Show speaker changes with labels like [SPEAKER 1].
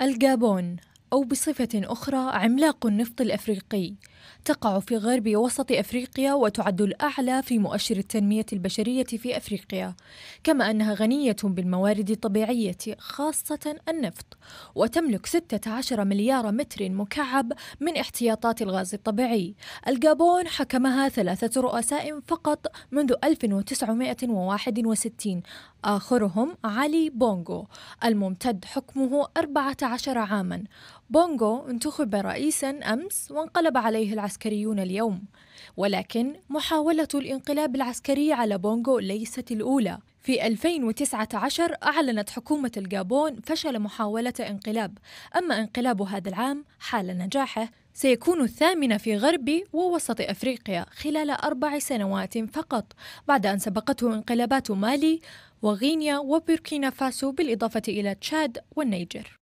[SPEAKER 1] الجابون أو بصفة أخرى عملاق النفط الأفريقي تقع في غرب وسط أفريقيا وتعد الأعلى في مؤشر التنمية البشرية في أفريقيا كما أنها غنية بالموارد الطبيعية خاصة النفط وتملك 16 مليار متر مكعب من احتياطات الغاز الطبيعي الجابون حكمها ثلاثة رؤساء فقط منذ 1961 آخرهم علي بونغو الممتد حكمه 14 عاما بونغو انتخب رئيسا أمس وانقلب عليه العسكريون اليوم ولكن محاولة الانقلاب العسكري على بونغو ليست الأولى في 2019 أعلنت حكومة الجابون فشل محاولة انقلاب أما انقلاب هذا العام حال نجاحه سيكون الثامن في غرب ووسط أفريقيا خلال أربع سنوات فقط بعد أن سبقته انقلابات مالي وغينيا وبوركينا فاسو بالإضافة إلى تشاد والنيجر